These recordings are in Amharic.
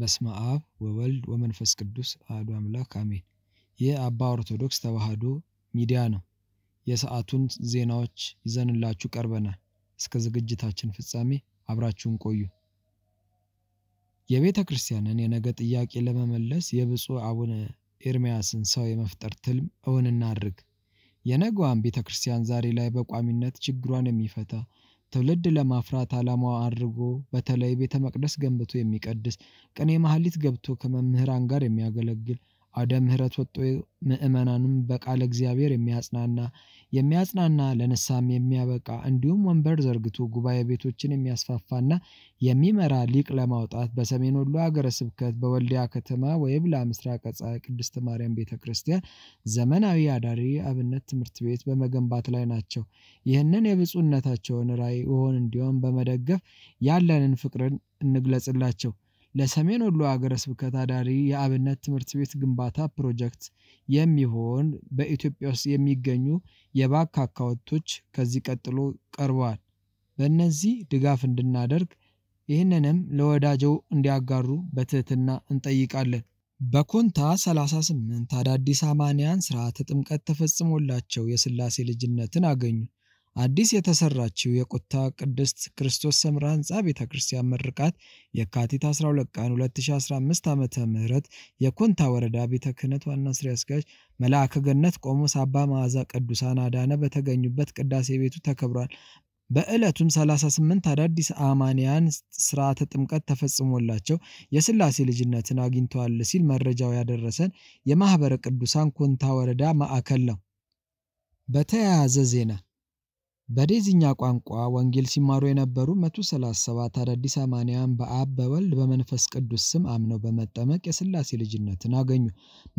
በስመ አብ ወወልድ ወመንፈስ ቅዱስ አሐዱ አምላክ አሜን። ይህ አባ ኦርቶዶክስ ተዋሕዶ ሚዲያ ነው። የሰዓቱን ዜናዎች ይዘንላችሁ ቀርበናል። እስከ ዝግጅታችን ፍጻሜ አብራችሁን ቆዩ። የቤተ ክርስቲያንን የነገ ጥያቄ ለመመለስ የብፁዕ አቡነ ኤርምያስን ሰው የመፍጠር ትልም እውን እናድርግ። የነገዋን ቤተ ክርስቲያን ዛሬ ላይ በቋሚነት ችግሯን የሚፈታ ትውልድ ለማፍራት ዓላማው አድርጎ በተለይ ቤተ መቅደስ ገንብቶ የሚቀድስ ቅኔ መሐሊት ገብቶ ከመምህራን ጋር የሚያገለግል ወደ ምሕረት ወጥቶ ምእመናንም በቃለ እግዚአብሔር የሚያጽናና የሚያጽናና ለንሳም የሚያበቃ እንዲሁም ወንበር ዘርግቶ ጉባኤ ቤቶችን የሚያስፋፋና የሚመራ ሊቅ ለማውጣት በሰሜን ወሎ ሀገረ ስብከት በወልዲያ ከተማ ወይብላ ምስራቀ ፀሐይ ቅድስት ማርያም ቤተ ክርስቲያን ዘመናዊ አዳሪ አብነት ትምህርት ቤት በመገንባት ላይ ናቸው። ይህንን የብፁዕነታቸውን ራይ እውን እንዲሆን በመደገፍ ያለንን ፍቅርን እንግለጽላቸው። ለሰሜን ወሎ ሀገረ ስብከት አዳሪ የአብነት ትምህርት ቤት ግንባታ ፕሮጀክት የሚሆን በኢትዮጵያ ውስጥ የሚገኙ የባንክ አካውንቶች ከዚህ ቀጥሎ ቀርበዋል። በእነዚህ ድጋፍ እንድናደርግ ይህንንም ለወዳጀው እንዲያጋሩ በትህትና እንጠይቃለን። በኮንታ 38 አዳዲስ አማንያን ስርዓተ ጥምቀት ተፈጽሞላቸው የስላሴ ልጅነትን አገኙ። አዲስ የተሰራችው የቁታ ቅድስት ክርስቶስ ሰምራ ህንፃ ቤተ ክርስቲያን ምርቃት የካቲት 12 ቀን 2015 ዓ.ም የኮንታ ወረዳ ቤተ ክህነት ዋና ስሪ አስኪያጅ መልአከ ገነት ቆሞስ አባ መዓዛ ቅዱሳን አዳነ በተገኙበት ቅዳሴ ቤቱ ተከብሯል። በዕለቱም 38 አዳዲስ አማንያን ስርዓተ ጥምቀት ተፈጽሞላቸው የስላሴ ልጅነትን አግኝተዋል ሲል መረጃው ያደረሰን የማኅበረ ቅዱሳን ኮንታ ወረዳ ማዕከል ነው። በተያያዘ ዜና በዴዝኛ ቋንቋ ወንጌል ሲማሩ የነበሩ 137 አዳዲስ አማንያን በአብ በወልድ በመንፈስ ቅዱስ ስም አምነው በመጠመቅ የሥላሴ ልጅነትን አገኙ።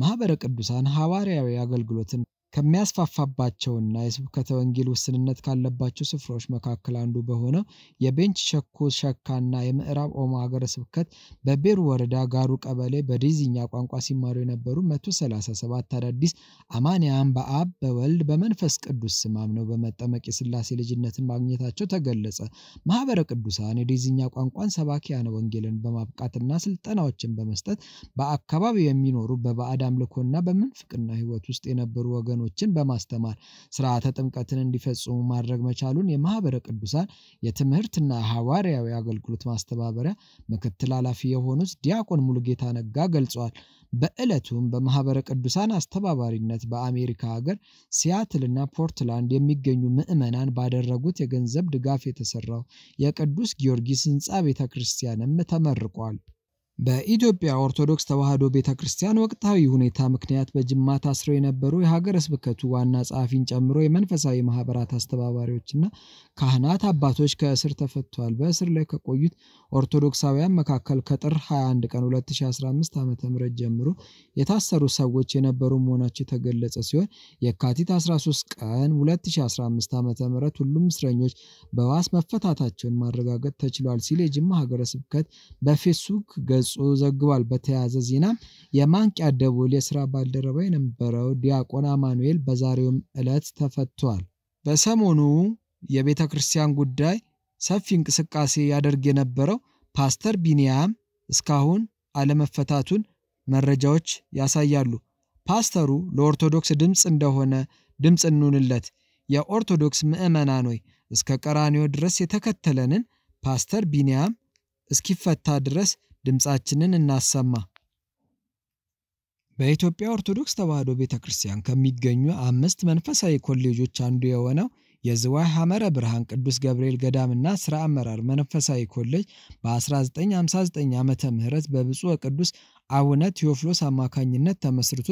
ማኅበረ ቅዱሳን ሐዋርያዊ አገልግሎትን ከሚያስፋፋባቸውና የስብከተ ወንጌል ውስንነት ካለባቸው ስፍራዎች መካከል አንዱ በሆነው የቤንች ሸኮ ሸካና የምዕራብ ኦሞ ሀገረ ስብከት በቤሩ ወረዳ ጋሩ ቀበሌ በዲዝኛ ቋንቋ ሲማሩ የነበሩ 137 አዳዲስ አማንያን በአብ በወልድ በመንፈስ ቅዱስ ስም አምነው በመጠመቅ የስላሴ ልጅነትን ማግኘታቸው ተገለጸ። ማህበረ ቅዱሳን የዲዝኛ ቋንቋን ሰባኪያነ ወንጌልን በማብቃትና ስልጠናዎችን በመስጠት በአካባቢው የሚኖሩ በባዕድ አምልኮና በምንፍቅና ህይወት ውስጥ የነበሩ ወገኖች ክርስቲያኖችን በማስተማር ስርዓተ ጥምቀትን እንዲፈጽሙ ማድረግ መቻሉን የማህበረ ቅዱሳን የትምህርትና ሐዋርያዊ አገልግሎት ማስተባበሪያ ምክትል ኃላፊ የሆኑት ዲያቆን ሙሉጌታ ነጋ ገልጿል። በዕለቱም በማህበረ ቅዱሳን አስተባባሪነት በአሜሪካ ሀገር ሲያትልና ፖርትላንድ የሚገኙ ምዕመናን ባደረጉት የገንዘብ ድጋፍ የተሰራው የቅዱስ ጊዮርጊስ ህንፃ ቤተ ክርስቲያንም ተመርቋል። በኢትዮጵያ ኦርቶዶክስ ተዋሕዶ ቤተ ክርስቲያን ወቅታዊ ሁኔታ ምክንያት በጅማ ታስረው የነበሩ የሀገረ ስብከቱ ዋና ጸሐፊን ጨምሮ የመንፈሳዊ ማህበራት አስተባባሪዎችና ካህናት አባቶች ከእስር ተፈቷል። በእስር ላይ ከቆዩት ኦርቶዶክሳውያን መካከል ከጥር 21 ቀን 2015 ዓ.ም ጀምሮ የታሰሩ ሰዎች የነበሩ መሆናቸው የተገለጸ ሲሆን የካቲት 13 ቀን 2015 ዓ.ም ሁሉም እስረኞች በዋስ መፈታታቸውን ማረጋገጥ ተችሏል ሲል የጅማ ሀገረ ስብከት በፌስቡክ ገ ገጹ ዘግቧል። በተያያዘ ዜና የማንቂያ ደውል የስራ ባልደረባ የነበረው ዲያቆን አማኑኤል በዛሬውም ዕለት ተፈቷል። በሰሞኑ የቤተ ክርስቲያን ጉዳይ ሰፊ እንቅስቃሴ ያደርግ የነበረው ፓስተር ቢንያም እስካሁን አለመፈታቱን መረጃዎች ያሳያሉ። ፓስተሩ ለኦርቶዶክስ ድምፅ እንደሆነ ድምፅ እንንለት የኦርቶዶክስ ምዕመናን ሆይ እስከ ቀራኒዮ ድረስ የተከተለንን ፓስተር ቢንያም እስኪፈታ ድረስ ድምፃችንን እናሰማ። በኢትዮጵያ ኦርቶዶክስ ተዋሕዶ ቤተ ክርስቲያን ከሚገኙ አምስት መንፈሳዊ ኮሌጆች አንዱ የሆነው የዝዋይ ሐመረ ብርሃን ቅዱስ ገብርኤል ገዳምና ሥራ አመራር መንፈሳዊ ኮሌጅ በ1959 ዓ ም በብፁዕ ቅዱስ አቡነ ቴዎፍሎስ አማካኝነት ተመስርቶ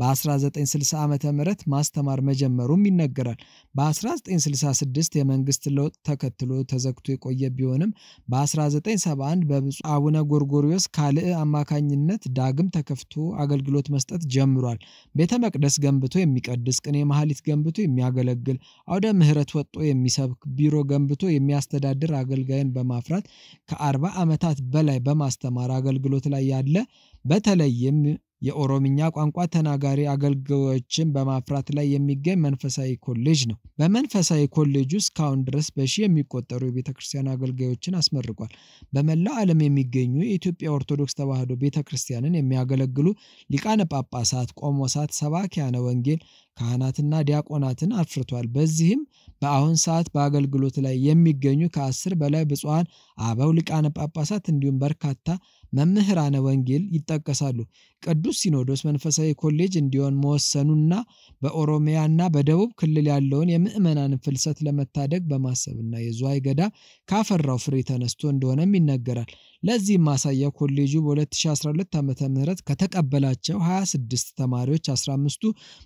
በ1960 ዓ ም ማስተማር መጀመሩም ይነገራል። በ1966 የመንግስት ለውጥ ተከትሎ ተዘግቶ የቆየ ቢሆንም በ1971 በብፁዕ አቡነ ጎርጎሪዎስ ካልእ አማካኝነት ዳግም ተከፍቶ አገልግሎት መስጠት ጀምሯል። ቤተ መቅደስ ገንብቶ የሚቀድስ፣ ቅኔ መሐሊት ገንብቶ የሚያገለግል፣ አውደ ምህረት ወጦ የሚሰብክ፣ ቢሮ ገንብቶ የሚያስተዳድር አገልጋይን በማፍራት ከ40 ዓመታት በላይ በማስተማር አገልግሎት ላይ ያለ በተለይም የኦሮምኛ ቋንቋ ተናጋሪ አገልጋዮችን በማፍራት ላይ የሚገኝ መንፈሳዊ ኮሌጅ ነው። በመንፈሳዊ ኮሌጅ ውስጥ እስካሁን ድረስ በሺ የሚቆጠሩ የቤተ ክርስቲያን አገልጋዮችን አስመርቋል። በመላው ዓለም የሚገኙ የኢትዮጵያ ኦርቶዶክስ ተዋሕዶ ቤተ ክርስቲያንን የሚያገለግሉ ሊቃነ ጳጳሳት፣ ቆሞሳት፣ ሰባኪያነ ወንጌል፣ ካህናትና ዲያቆናትን አፍርቷል። በዚህም በአሁን ሰዓት በአገልግሎት ላይ የሚገኙ ከአስር በላይ ብፁዓን አበው ሊቃነ ጳጳሳት እንዲሁም በርካታ መምህራነ ወንጌል ይጠቀሳሉ። ቅዱስ ሲኖዶስ መንፈሳዊ ኮሌጅ እንዲሆን መወሰኑና በኦሮሚያና በደቡብ ክልል ያለውን የምእመናን ፍልሰት ለመታደግ በማሰብና የዝዋይ ገዳ ካፈራው ፍሬ ተነስቶ እንደሆነም ይነገራል። ለዚህም ማሳያ ኮሌጁ በ2012 ዓ ም ከተቀበላቸው 26 ተማሪዎች 15ቱ፣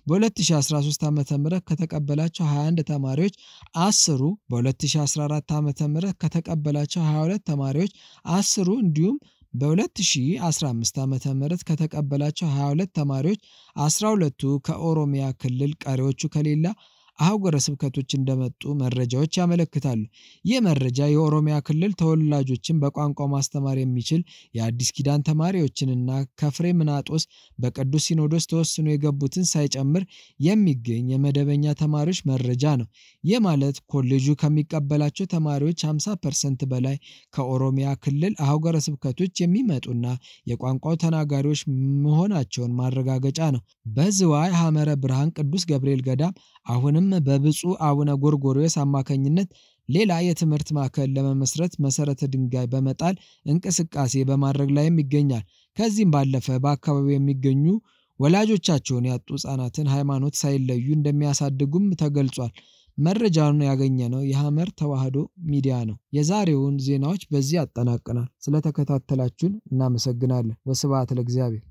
በ2013 ዓ ም ከተቀበላቸው 21 ተማሪዎች 10ሩ፣ በ2014 ዓ ም ከተቀበላቸው 22 ተማሪዎች 10ሩ እንዲሁም በ2015 ዓ ም ከተቀበላቸው 22 ተማሪዎች 12ቱ ከኦሮሚያ ክልል ቀሪዎቹ ከሌላ አህጉረ ስብከቶች እንደመጡ መረጃዎች ያመለክታሉ። ይህ መረጃ የኦሮሚያ ክልል ተወላጆችን በቋንቋ ማስተማር የሚችል የአዲስ ኪዳን ተማሪዎችንና ከፍሬ ምናጦስ በቅዱስ ሲኖዶስ ተወስኖ የገቡትን ሳይጨምር የሚገኝ የመደበኛ ተማሪዎች መረጃ ነው። ይህ ማለት ኮሌጁ ከሚቀበላቸው ተማሪዎች 50 ፐርሰንት በላይ ከኦሮሚያ ክልል አህጉረ ስብከቶች የሚመጡና የቋንቋው ተናጋሪዎች መሆናቸውን ማረጋገጫ ነው። በዝዋይ ሐመረ ብርሃን ቅዱስ ገብርኤል ገዳም አሁንም ይህም በብፁዕ አቡነ ጎርጎርዮስ አማካኝነት ሌላ የትምህርት ማዕከል ለመመስረት መሰረተ ድንጋይ በመጣል እንቅስቃሴ በማድረግ ላይም ይገኛል። ከዚህም ባለፈ በአካባቢው የሚገኙ ወላጆቻቸውን ያጡ ህጻናትን ሃይማኖት ሳይለዩ እንደሚያሳድጉም ተገልጿል። መረጃውን ነው የሐመር ተዋህዶ ሚዲያ ነው። የዛሬውን ዜናዎች በዚህ ያጠናቅናል። ስለተከታተላችሁን እናመሰግናለን። ወስብሐት ለእግዚአብሔር።